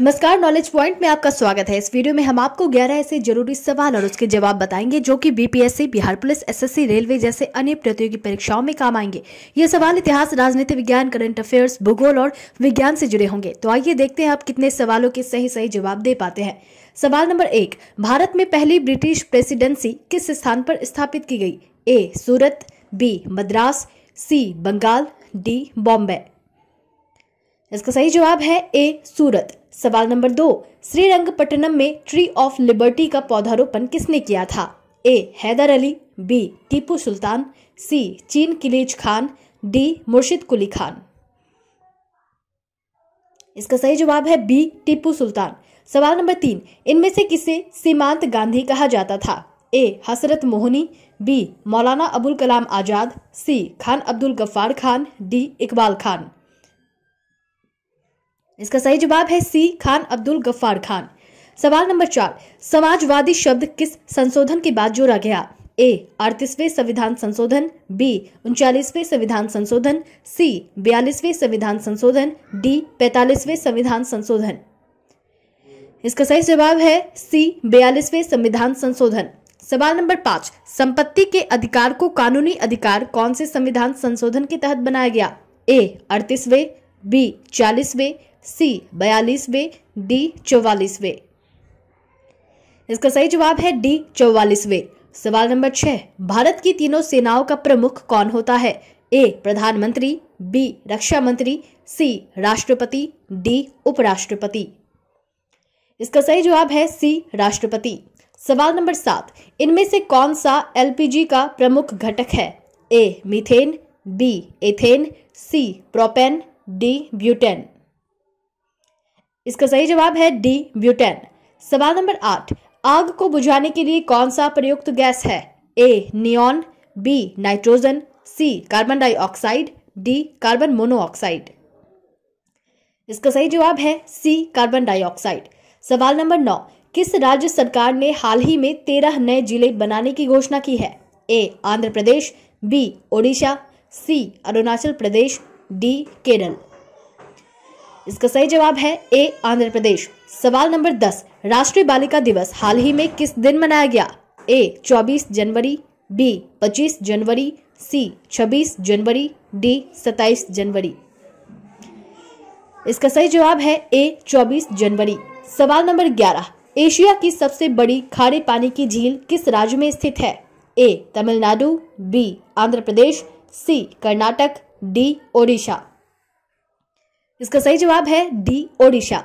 नमस्कार knowledge point में आपका स्वागत है इस वीडियो में हम आपको 11 ऐसे जरूरी सवाल और उसके जवाब बताएंगे जो कि BPSC Bihar police SSC railway जैसे अन्य प्रतियोगी परीक्षाओं में काम आएंगे ये सवाल इतिहास राजनीति विज्ञान करंट अफेयर्स भूगोल और विज्ञान से जुड़े होंगे तो आइए देखते हैं आप कितने सवालों के सही सही जवाब दे पाते हैं सवाल नंबर एक भारत में पहली ब्रिटिश प्रेसिडेंसी किस स्थान पर स्थापित की गई A Surat B Madras C Bengal D Bombay इसका सही जवाब है ए सूरत सवाल नंबर दो श्रीरंगपट्टनम में ट्री ऑफ लिबर्टी का पौधारोपण किसने किया था A Haidar Ali B Tipu Sultan C Chin Kilij Khan D मुर्शिद कुली खान इसका सही जवाब है बी टीपू सुल्तान सवाल नंबर तीन इनमें से किसे सीमांत गांधी कहा जाता था ए हसरत Mohani B Maulana Abul Kalam Azad C Khan Abdul Ghaffar Khan D Iqbal Khan इसका सही जवाब है सी खान अब्दुल गफ्फार खान सवाल नंबर चार समाजवादी शब्द किस संशोधन के बाद जोड़ा गया ए अड़तीसवें संविधान संशोधन बी उनचालीसवें संविधान संशोधन सी बयालीसवें संविधान संशोधन डी पैतालीसवें संविधान संशोधन इसका सही जवाब है सी बयालीसवें संविधान संशोधन सवाल नंबर पांच संपत्ति के अधिकार को कानूनी अधिकार कौन से संविधान संशोधन के तहत बनाया गया ए अड़तीसवें बी चालीसवें सी बयालीसवें डी चौवालीसवें इसका सही जवाब है डी चौवालीसवें सवाल नंबर छह भारत की तीनों सेनाओं का प्रमुख कौन होता है ए प्रधानमंत्री बी रक्षा मंत्री सी राष्ट्रपति डी उपराष्ट्रपति इसका सही जवाब है सी राष्ट्रपति सवाल नंबर सात इनमें से कौन सा एलपीजी का प्रमुख घटक है A methane B ethane C propane D butane इसका सही जवाब है डी ब्यूटेन सवाल नंबर आठ आग को बुझाने के लिए कौन सा प्रयुक्त गैस है A neon B nitrogen C carbon dioxide D carbon monoxide इसका सही जवाब है सी कार्बन डाइऑक्साइड सवाल नंबर नौ किस राज्य सरकार ने हाल ही में तेरह नए जिले बनाने की घोषणा की है A Andhra Pradesh B Odisha C Arunachal Pradesh D Kerala इसका सही जवाब है ए आंध्र प्रदेश सवाल नंबर दस राष्ट्रीय बालिका दिवस हाल ही में किस दिन मनाया गया ए 24 जनवरी बी 25 जनवरी सी 26 जनवरी डी 27 जनवरी इसका सही जवाब है ए 24 जनवरी सवाल नंबर 11 एशिया की सबसे बड़ी खारे पानी की झील किस राज्य में स्थित है A Tamil Nadu B Andhra Pradesh C Karnataka D Odisha इसका सही जवाब है डी ओडिशा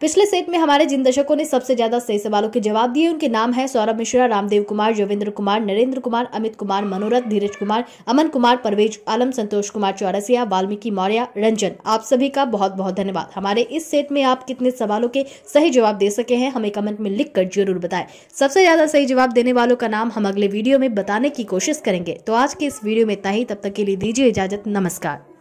पिछले सेट में हमारे जिन दर्शकों ने सबसे ज्यादा सही सवालों के जवाब दिए उनके नाम है सौरभ मिश्रा रामदेव कुमार जोविंद्र कुमार नरेंद्र कुमार अमित कुमार मनोरथ धीरज कुमार अमन कुमार परवेज आलम संतोष कुमार चौरसिया वाल्मीकि मौर्य रंजन आप सभी का बहुत बहुत धन्यवाद हमारे इस सेट में आप कितने सवालों के सही जवाब दे सके हैं हमें कमेंट में लिख कर जरूर बताए सबसे ज्यादा सही जवाब देने वालों का नाम हम अगले वीडियो में बताने की कोशिश करेंगे तो आज के इस वीडियो में इतना ही तब तक के लिए दीजिए इजाजत नमस्कार